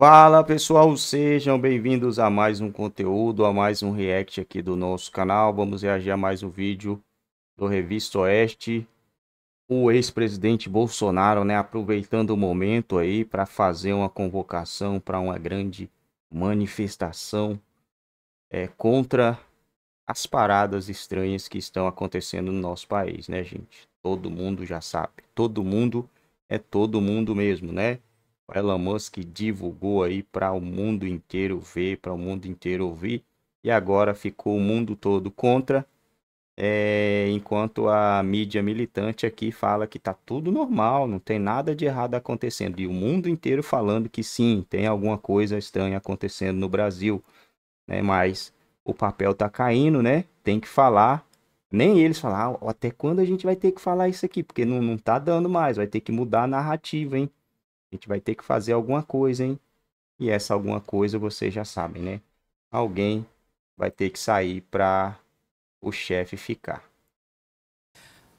Fala pessoal, sejam bem-vindos a mais um conteúdo, a mais um react aqui do nosso canal. Vamos reagir a mais um vídeo do Revista Oeste. O ex-presidente Bolsonaro, né, aproveitando o momento aí para fazer uma convocação para uma grande manifestação é, contra as paradas estranhas que estão acontecendo no nosso país, né, gente? Todo mundo já sabe, todo mundo é todo mundo mesmo, né? o Elon Musk divulgou aí para o mundo inteiro ver, para o mundo inteiro ouvir, e agora ficou o mundo todo contra, é, enquanto a mídia militante aqui fala que tá tudo normal, não tem nada de errado acontecendo, e o mundo inteiro falando que sim, tem alguma coisa estranha acontecendo no Brasil, né? Mas o papel tá caindo, né? Tem que falar. Nem eles falar, ah, até quando a gente vai ter que falar isso aqui? Porque não, não tá dando mais, vai ter que mudar a narrativa, hein? A gente vai ter que fazer alguma coisa, hein? E essa alguma coisa vocês já sabem, né? Alguém vai ter que sair para o chefe ficar.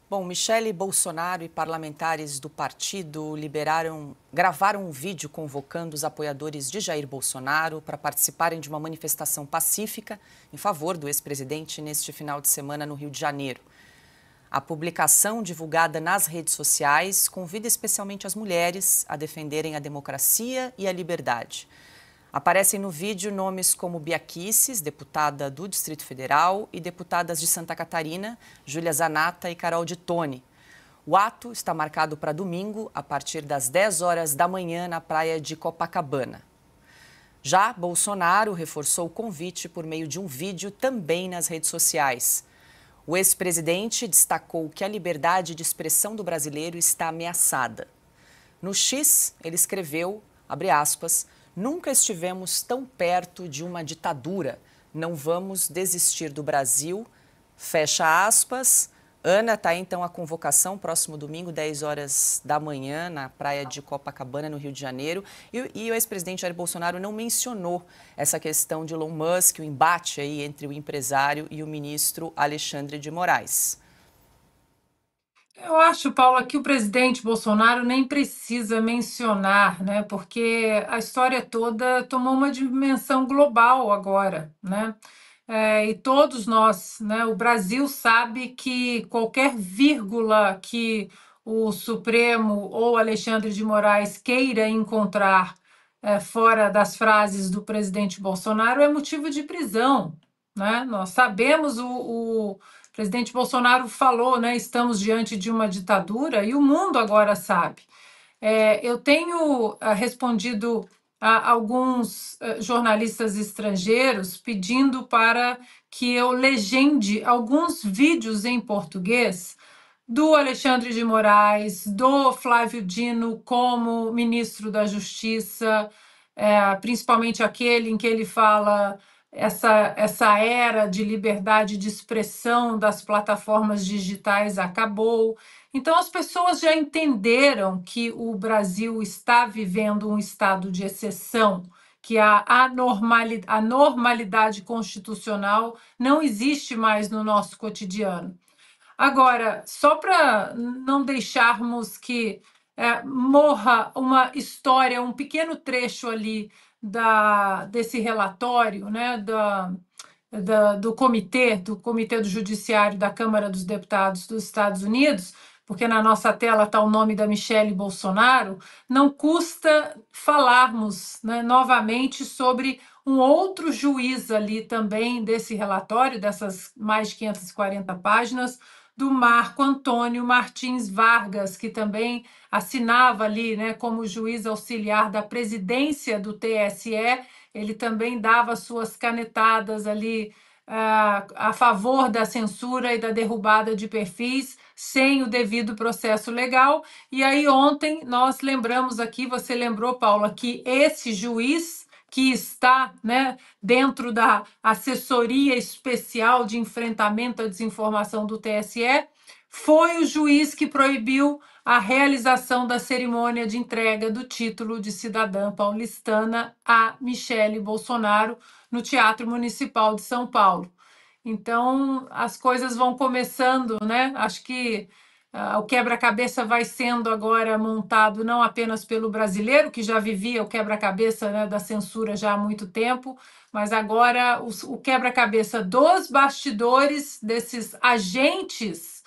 Bom, Michele Bolsonaro e parlamentares do partido liberaram, gravaram um vídeo convocando os apoiadores de Jair Bolsonaro para participarem de uma manifestação pacífica em favor do ex-presidente neste final de semana no Rio de Janeiro. A publicação divulgada nas redes sociais convida especialmente as mulheres a defenderem a democracia e a liberdade. Aparecem no vídeo nomes como Bia Kicis, deputada do Distrito Federal, e deputadas de Santa Catarina, Júlia Zanata e Carol de Tone. O ato está marcado para domingo, a partir das 10 horas da manhã, na praia de Copacabana. Já Bolsonaro reforçou o convite por meio de um vídeo também nas redes sociais. O ex-presidente destacou que a liberdade de expressão do brasileiro está ameaçada. No X, ele escreveu, abre aspas, nunca estivemos tão perto de uma ditadura. Não vamos desistir do Brasil, fecha aspas, Ana, tá então a convocação próximo domingo, 10 horas da manhã, na praia de Copacabana, no Rio de Janeiro. E, e o ex-presidente Jair Bolsonaro não mencionou essa questão de Elon Musk, o embate aí entre o empresário e o ministro Alexandre de Moraes. Eu acho, Paula, que o presidente Bolsonaro nem precisa mencionar, né? Porque a história toda tomou uma dimensão global agora, né? É, e todos nós, né, o Brasil sabe que qualquer vírgula que o Supremo ou Alexandre de Moraes queira encontrar é, fora das frases do presidente Bolsonaro é motivo de prisão. Né? Nós sabemos, o, o presidente Bolsonaro falou, né, estamos diante de uma ditadura e o mundo agora sabe. É, eu tenho é, respondido alguns eh, jornalistas estrangeiros pedindo para que eu legende alguns vídeos em português do Alexandre de Moraes, do Flávio Dino como ministro da Justiça, é, principalmente aquele em que ele fala essa, essa era de liberdade de expressão das plataformas digitais acabou. Então, as pessoas já entenderam que o Brasil está vivendo um estado de exceção, que a anormalidade, a normalidade constitucional não existe mais no nosso cotidiano. Agora, só para não deixarmos que é, morra uma história, um pequeno trecho ali da, desse relatório, né, da, da, do comitê, do comitê do judiciário da Câmara dos Deputados dos Estados Unidos, porque na nossa tela está o nome da Michele Bolsonaro, não custa falarmos né, novamente sobre um outro juiz ali também desse relatório, dessas mais de 540 páginas, do Marco Antônio Martins Vargas, que também assinava ali né, como juiz auxiliar da presidência do TSE, ele também dava suas canetadas ali a favor da censura e da derrubada de perfis sem o devido processo legal. E aí, ontem, nós lembramos aqui, você lembrou, Paula, que esse juiz que está né, dentro da assessoria especial de enfrentamento à desinformação do TSE foi o juiz que proibiu a realização da cerimônia de entrega do título de cidadã paulistana a Michele Bolsonaro no Teatro Municipal de São Paulo. Então, as coisas vão começando, né? Acho que uh, o quebra-cabeça vai sendo agora montado não apenas pelo brasileiro, que já vivia o quebra-cabeça né, da censura já há muito tempo, mas agora o quebra-cabeça dos bastidores, desses agentes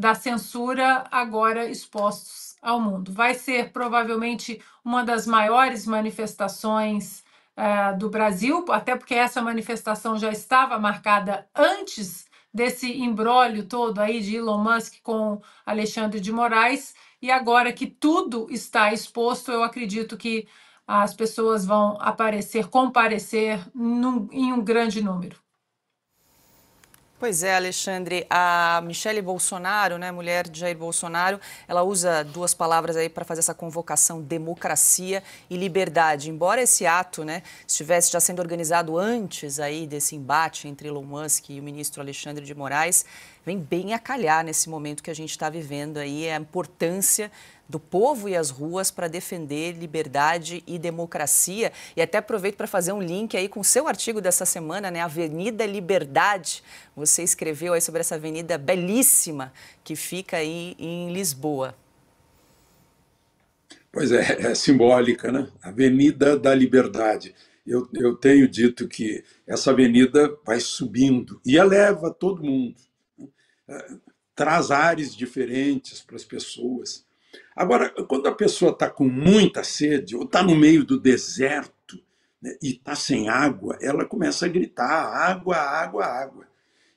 da censura agora expostos ao mundo. Vai ser provavelmente uma das maiores manifestações uh, do Brasil, até porque essa manifestação já estava marcada antes desse embrólio todo aí de Elon Musk com Alexandre de Moraes, e agora que tudo está exposto, eu acredito que as pessoas vão aparecer, comparecer num, em um grande número. Pois é, Alexandre, a Michele Bolsonaro, né, mulher de Jair Bolsonaro, ela usa duas palavras aí para fazer essa convocação democracia e liberdade. Embora esse ato, né, estivesse já sendo organizado antes aí desse embate entre Elon Musk e o ministro Alexandre de Moraes, vem bem a calhar nesse momento que a gente está vivendo aí a importância do povo e as ruas para defender liberdade e democracia. E até aproveito para fazer um link aí com o seu artigo dessa semana, né? Avenida Liberdade. Você escreveu aí sobre essa avenida belíssima que fica aí em Lisboa. Pois é, é simbólica, né? Avenida da Liberdade. Eu, eu tenho dito que essa avenida vai subindo e eleva todo mundo, né? é, traz ares diferentes para as pessoas Agora, quando a pessoa está com muita sede ou está no meio do deserto né, e está sem água, ela começa a gritar: água, água, água.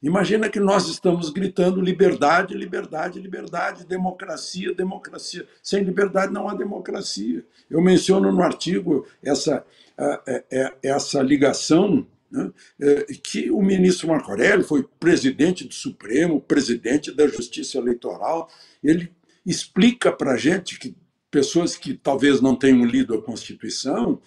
Imagina que nós estamos gritando liberdade, liberdade, liberdade, democracia, democracia. Sem liberdade não há democracia. Eu menciono no artigo essa, é, é, essa ligação né, é, que o ministro Marco Aurélio foi presidente do Supremo, presidente da Justiça Eleitoral, ele explica para a gente, que pessoas que talvez não tenham lido a Constituição,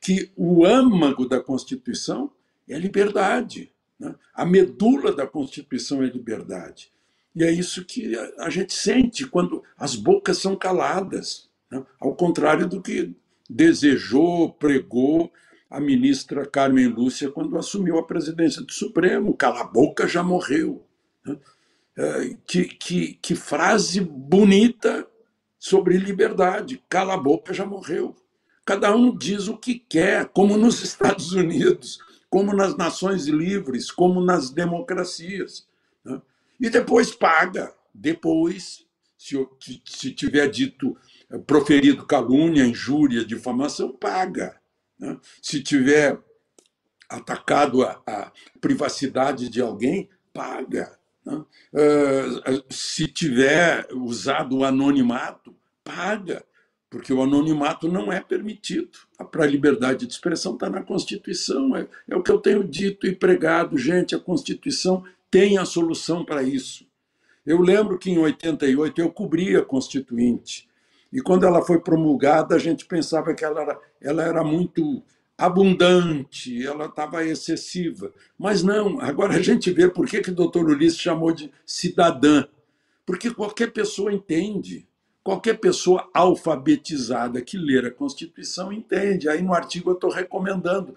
que o âmago da Constituição é a liberdade. Né? A medula da Constituição é a liberdade. E é isso que a gente sente quando as bocas são caladas, né? ao contrário do que desejou, pregou a ministra Carmen Lúcia quando assumiu a presidência do Supremo. Cala a boca já morreu. Né? Eh, que, que, que frase bonita sobre liberdade. Cala a boca, já morreu. Cada um diz o que quer, como nos Estados Unidos, como nas nações livres, como nas democracias. Né? E depois paga. Depois, se, se tiver dito, eh, proferido calúnia, injúria, difamação, paga. Né? Se tiver atacado a, a privacidade de alguém, paga. Né? Ah, se tiver usado o anonimato, paga, porque o anonimato não é permitido. Para a liberdade de expressão está na Constituição. É, é o que eu tenho dito e pregado, gente. A Constituição tem a solução para isso. Eu lembro que em 88 eu cobria a Constituinte. E quando ela foi promulgada, a gente pensava que ela era, ela era muito abundante, ela estava excessiva. Mas não, agora a gente vê por que, que o doutor Ulisses chamou de cidadã. Porque qualquer pessoa entende, qualquer pessoa alfabetizada que ler a Constituição entende. Aí no artigo eu estou recomendando.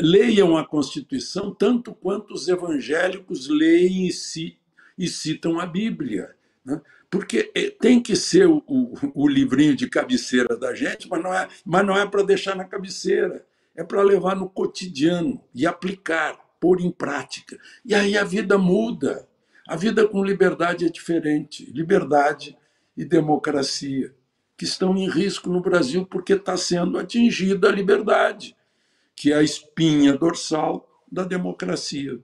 Leiam a Constituição tanto quanto os evangélicos leem e citam a Bíblia. Né? porque eh, tem que ser o, o, o, livrinho de cabeceira da gente, mas não é, mas não é para deixar na cabeceira é para levar no cotidiano e aplicar, pôr em prática. E aí a vida muda. A vida com liberdade é diferente. Liberdade e democracia, que estão em risco no Brasil porque está sendo atingida a liberdade, que é a espinha dorsal da democracia.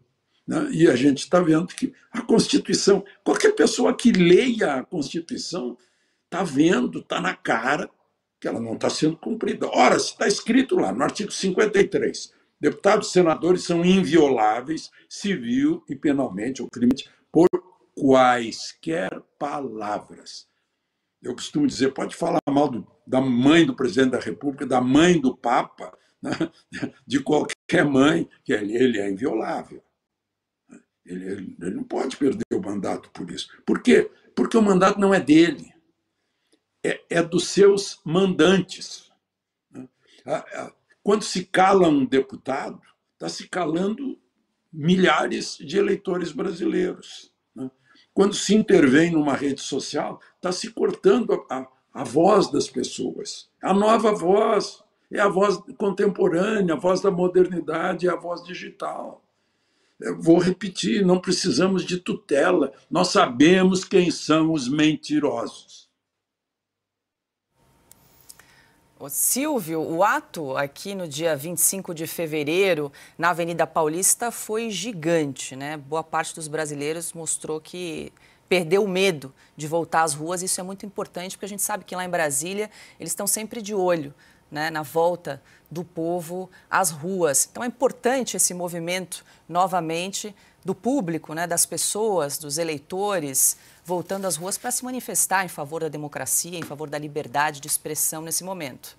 Né? E a gente está vendo que a Constituição, qualquer pessoa que leia a Constituição, está vendo, está na cara que ela não está sendo cumprida. Ora, está escrito lá no artigo 53, deputados e senadores são invioláveis civil e penalmente ou crime por quaisquer palavras. Eu costumo dizer, pode falar mal do, da mãe do presidente da República, da mãe do Papa, né? de qualquer mãe, que ele, ele é inviolável. Ele, ele, não pode perder o mandato por isso. Por quê? Porque o mandato não é dele é, é dos seus mandantes. Quando se cala um deputado, está se calando milhares de eleitores brasileiros. Né? Quando se intervém numa rede social, está se cortando a, a, voz das pessoas. A nova voz é a voz contemporânea, a voz da modernidade, é a voz digital. Eu é, vou repetir, não precisamos de tutela. Nós sabemos quem são os mentirosos. Silvio, o ato aqui no dia 25 de fevereiro, na Avenida Paulista, foi gigante, né? Boa parte dos brasileiros mostrou que perdeu o medo de voltar às ruas. Isso é muito importante, porque a gente sabe que lá em Brasília eles estão sempre de olho né, na volta do povo às ruas. Então é importante esse movimento novamente do público, né, das pessoas, dos eleitores, voltando às ruas para se manifestar em favor da democracia, em favor da liberdade de expressão nesse momento.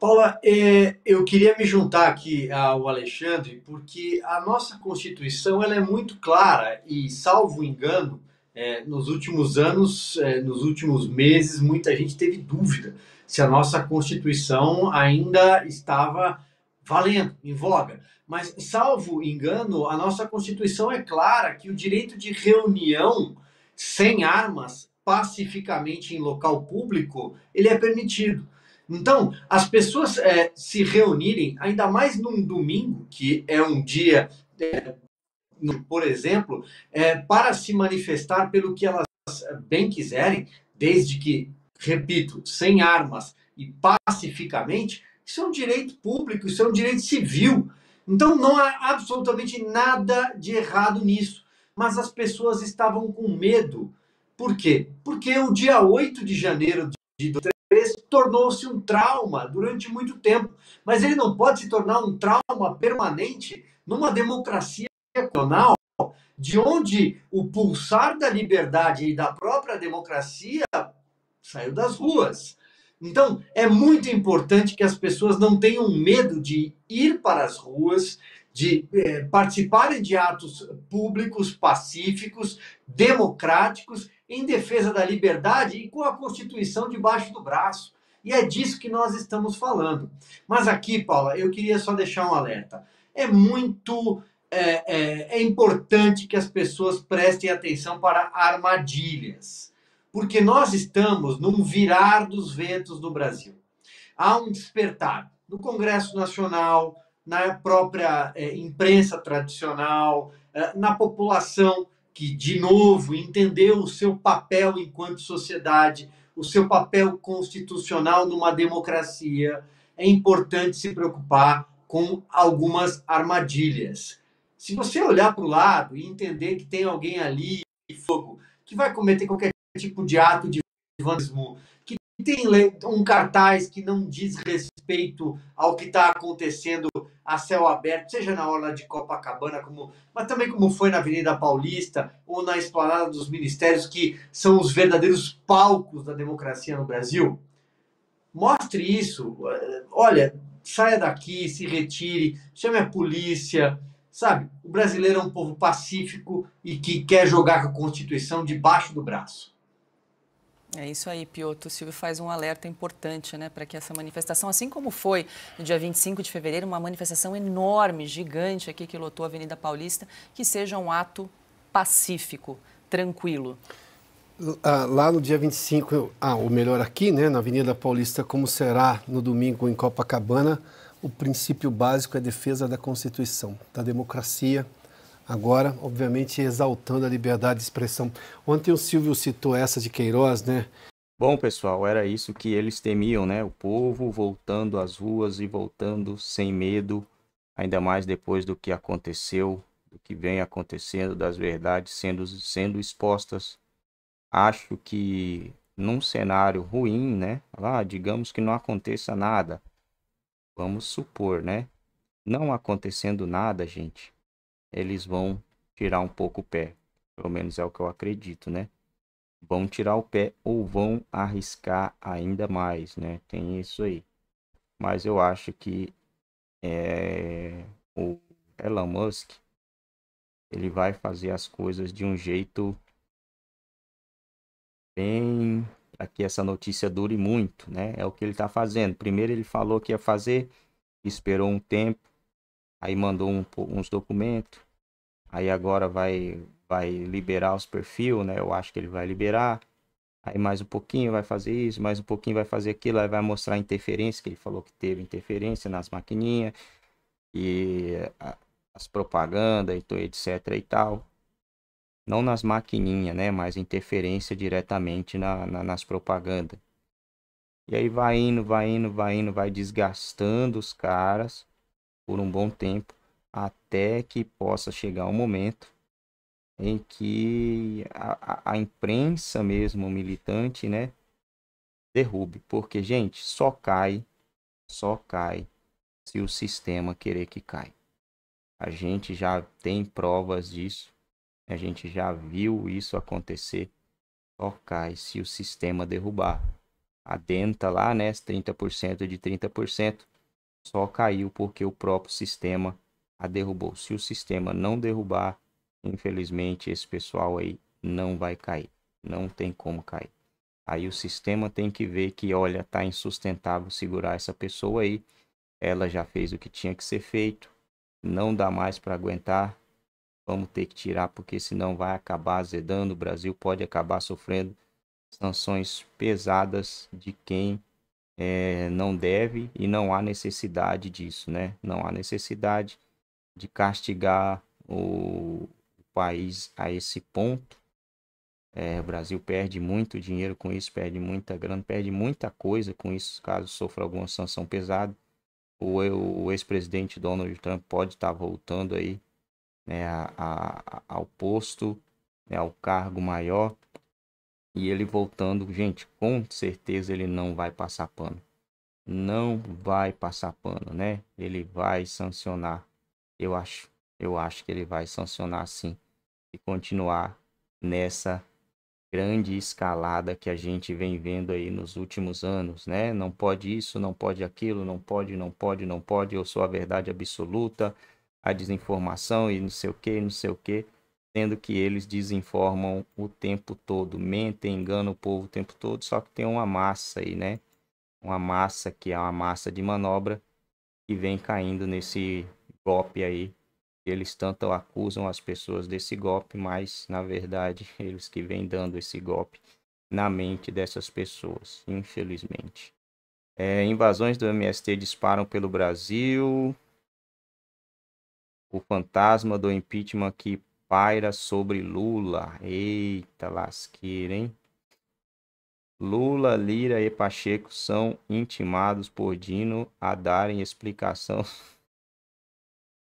Paula, é, eu queria me juntar aqui ao Alexandre, porque a nossa Constituição ela é muito clara e, salvo engano, é, nos últimos anos, é, nos últimos meses, muita gente teve dúvida se a nossa Constituição ainda estava valendo, em voga. Mas, salvo engano, a nossa Constituição é clara que o direito de reunião sem armas, pacificamente em local público, ele é permitido. Então, as pessoas é, se reunirem, ainda mais num domingo, que é um dia, é, por exemplo, é, para se manifestar pelo que elas é, bem quiserem, desde que, repito, sem armas e pacificamente, isso é um direito público, isso é um direito civil. Então não há absolutamente nada de errado nisso, mas as pessoas estavam com medo. Por quê? Porque o dia 8 de janeiro de 2003 tornou-se um trauma durante muito tempo, mas ele não pode se tornar um trauma permanente numa democracia regional de onde o pulsar da liberdade e da própria democracia saiu das ruas. Então, é muito importante que as pessoas não tenham medo de ir para as ruas, de eh, participarem de atos públicos, pacíficos, democráticos, em defesa da liberdade e com a Constituição debaixo do braço. E é disso que nós estamos falando. Mas aqui, Paula, eu queria só deixar um alerta. É muito é, é, é importante que as pessoas prestem atenção para armadilhas. Porque nós estamos num virar dos ventos no Brasil. Há um despertar no Congresso Nacional, na própria é, imprensa tradicional, é, na população que, de novo, entendeu o seu papel enquanto sociedade, o seu papel constitucional numa democracia. É importante se preocupar com algumas armadilhas. Se você olhar para o lado e entender que tem alguém ali, fogo, que vai cometer qualquer tipo de ato de vandalismo, que tem um cartaz que não diz respeito ao que está acontecendo a céu aberto, seja na orla de Copacabana, como, mas também como foi na Avenida Paulista ou na Esplanada dos Ministérios, que são os verdadeiros palcos da democracia no Brasil. Mostre isso. Eh, olha, saia daqui, se retire, chame a polícia. Sabe, o brasileiro é um povo pacífico e que quer jogar com a Constituição debaixo do braço. É isso aí, Pioto. O Silvio faz um alerta importante né, para que essa manifestação, assim como foi no dia 25 de fevereiro, uma manifestação enorme, gigante aqui que lotou a Avenida Paulista, que seja um ato pacífico, tranquilo. Ah, lá no dia 25, ah, ou melhor, aqui né, na Avenida Paulista, como será no domingo em Copacabana, o princípio básico é a defesa da Constituição, da democracia, agora, obviamente, exaltando a liberdade de expressão. Ontem o Silvio citou essa de Queiroz, né? Bom, pessoal, era isso que eles temiam, né? O povo voltando às ruas e voltando sem medo, ainda mais depois do que aconteceu, do que vem acontecendo, das verdades sendo, sendo expostas. Acho que num cenário ruim, né? Ah, digamos que não aconteça nada. Vamos supor, né? Não acontecendo nada, gente eles vão tirar um pouco o pé. Pelo menos é o que eu acredito, né? Vão tirar o pé ou vão arriscar ainda mais, né? Tem isso aí. Mas eu acho que é, o Elon Musk ele vai fazer as coisas de um jeito bem para que essa notícia dure muito, né? É o que ele está fazendo. Primeiro ele falou que ia fazer, esperou um tempo, aí mandou um, uns documentos, Aí agora vai vai liberar os perfis, né? Eu acho que ele vai liberar. Aí mais um pouquinho vai fazer isso, mais um pouquinho vai fazer aquilo, aí vai mostrar a interferência, que ele falou que teve interferência nas maquininhas e as propagandas, etc e tal. Não nas maquininhas, né? Mas interferência diretamente na, na, nas propagandas. E aí vai indo, vai indo, vai indo, vai desgastando os caras por um bom tempo até que possa chegar o momento em que a, a imprensa mesmo militante, né, derrube, porque gente, só cai, só cai se o sistema querer que cai. A gente já tem provas disso, a gente já viu isso acontecer. Só cai se o sistema derrubar. Adenta lá, né, 30% de 30%, só caiu porque o próprio sistema a derrubou. Se o sistema não derrubar, infelizmente esse pessoal aí não vai cair. Não tem como cair. Aí o sistema tem que ver que, olha, tá insustentável segurar essa pessoa aí. Ela já fez o que tinha que ser feito. Não dá mais para aguentar. Vamos ter que tirar, porque senão vai acabar azedando. O Brasil pode acabar sofrendo sanções pesadas de quem é, não deve e não há necessidade disso, né? Não há necessidade de castigar o, o país a esse ponto. É, o Brasil perde muito dinheiro com isso, perde muita grana, perde muita coisa com isso, caso sofra alguma sanção pesada. O, o ex-presidente Donald Trump pode estar tá voltando aí né, a, a, ao posto, né, ao cargo maior. E ele voltando, gente, com certeza ele não vai passar pano. Não vai passar pano, né? Ele vai sancionar eu acho, eu acho que ele vai sancionar sim e continuar nessa grande escalada que a gente vem vendo aí nos últimos anos, né? Não pode isso, não pode aquilo, não pode, não pode, não pode, eu sou a verdade absoluta, a desinformação e não sei o que, não sei o que, sendo que eles desinformam o tempo todo, mentem, enganam o povo o tempo todo, só que tem uma massa aí, né? Uma massa que é uma massa de manobra que vem caindo nesse golpe aí. Eles tanto acusam as pessoas desse golpe, mas na verdade eles que vêm dando esse golpe na mente dessas pessoas, infelizmente. É, invasões do MST disparam pelo Brasil. O fantasma do impeachment que paira sobre Lula. Eita lasqueira, hein? Lula, Lira e Pacheco são intimados por Dino a darem explicação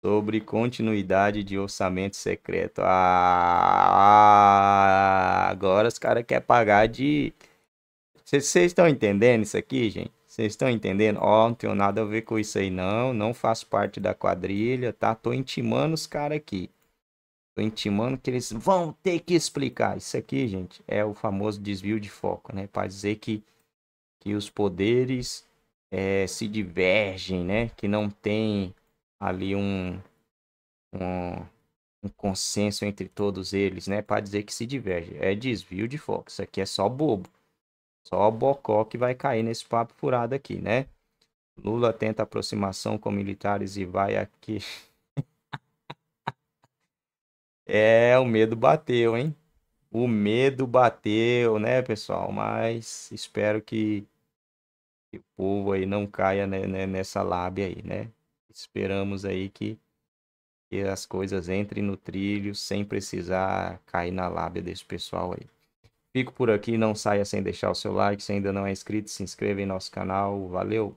sobre continuidade de orçamento secreto. Ah, agora os caras querem pagar de. Vocês estão entendendo isso aqui, gente? Vocês estão entendendo? Ó, oh, não tenho nada a ver com isso aí, não. Não faço parte da quadrilha, tá? Tô intimando os caras aqui. Tô intimando que eles vão ter que explicar. Isso aqui, gente, é o famoso desvio de foco, né? Para dizer que, que os poderes é, se divergem, né? Que não tem ali um, um, um consenso entre todos eles, né? Para dizer que se diverge. É desvio de foco. Isso aqui é só bobo. Só bocó que vai cair nesse papo furado aqui, né? Lula tenta aproximação com militares e vai aqui. é, o medo bateu, hein? O medo bateu, né, pessoal? Mas espero que, que o povo aí não caia né, nessa lábia aí, né? esperamos aí que, que as coisas entrem no trilho sem precisar cair na lábia desse pessoal aí. Fico por aqui, não saia sem deixar o seu like. Se ainda não é inscrito, se inscreva em nosso canal. Valeu!